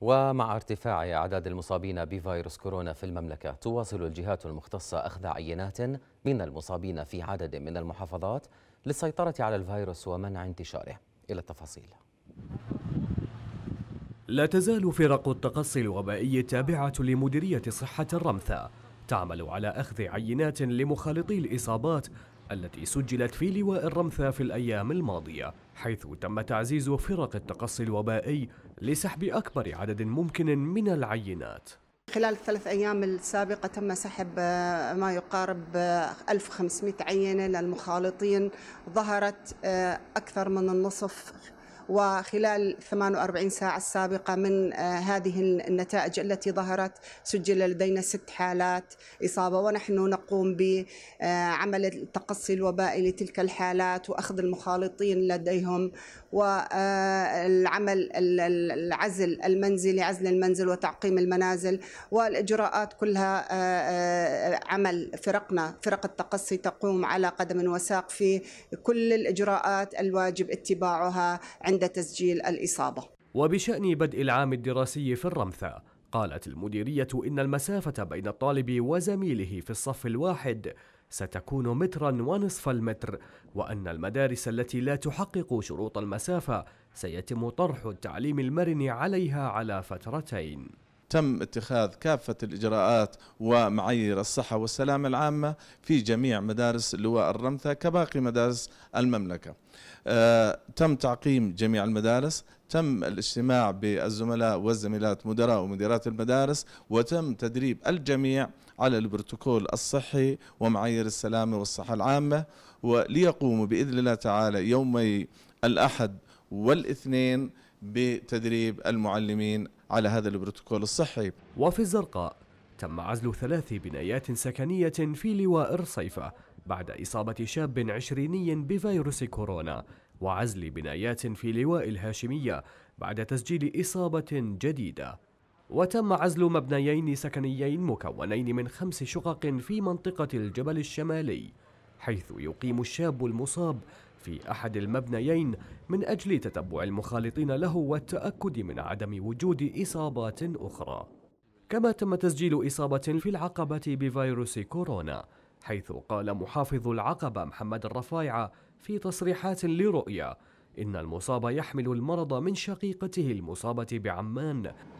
ومع ارتفاع أعداد المصابين بفيروس كورونا في المملكة تواصل الجهات المختصة أخذ عينات من المصابين في عدد من المحافظات للسيطرة على الفيروس ومنع انتشاره إلى التفاصيل لا تزال فرق التقصي الوبائي التابعة لمديرية صحة الرمثة تعمل على أخذ عينات لمخالطي الإصابات التي سجلت في لواء الرمثا في الأيام الماضية حيث تم تعزيز فرق التقصي الوبائي لسحب أكبر عدد ممكن من العينات خلال الثلاث أيام السابقة تم سحب آه، ما يقارب 1500 آه، عينة للمخالطين ظهرت آه، أكثر من النصف وخلال 48 ساعة السابقة من آه، هذه النتائج التي ظهرت سجل لدينا ست حالات إصابة ونحن نقوم بعمل التقصي الوبائي لتلك الحالات وأخذ المخالطين لديهم والعمل آه، العزل المنزلي عزل المنزل وتعقيم المنازل والإجراءات كلها آه، عمل فرقنا فرق التقصي تقوم على قدم وساق في كل الإجراءات الواجب اتباعها عند عند تسجيل الإصابة وبشأن بدء العام الدراسي في الرمثة قالت المديرية إن المسافة بين الطالب وزميله في الصف الواحد ستكون مترا ونصف المتر وأن المدارس التي لا تحقق شروط المسافة سيتم طرح التعليم المرن عليها على فترتين تم اتخاذ كافة الإجراءات ومعايير الصحة والسلامة العامة في جميع مدارس لواء الرمثة كباقي مدارس المملكة آه، تم تعقيم جميع المدارس تم الاجتماع بالزملاء والزميلات مدراء ومديرات المدارس وتم تدريب الجميع على البروتوكول الصحي ومعايير السلامة والصحة العامة وليقوموا بإذن الله تعالى يومي الأحد والاثنين بتدريب المعلمين على هذا البروتوكول الصحي وفي الزرقاء تم عزل ثلاث بنايات سكنية في لواء صيفة بعد إصابة شاب عشريني بفيروس كورونا وعزل بنايات في لواء الهاشمية بعد تسجيل إصابة جديدة وتم عزل مبنيين سكنيين مكونين من خمس شقق في منطقة الجبل الشمالي حيث يقيم الشاب المصاب في أحد المبنيين من أجل تتبع المخالطين له والتأكد من عدم وجود إصابات أخرى كما تم تسجيل إصابة في العقبة بفيروس كورونا حيث قال محافظ العقبة محمد الرفايعة في تصريحات لرؤيا إن المصاب يحمل المرض من شقيقته المصابة بعمان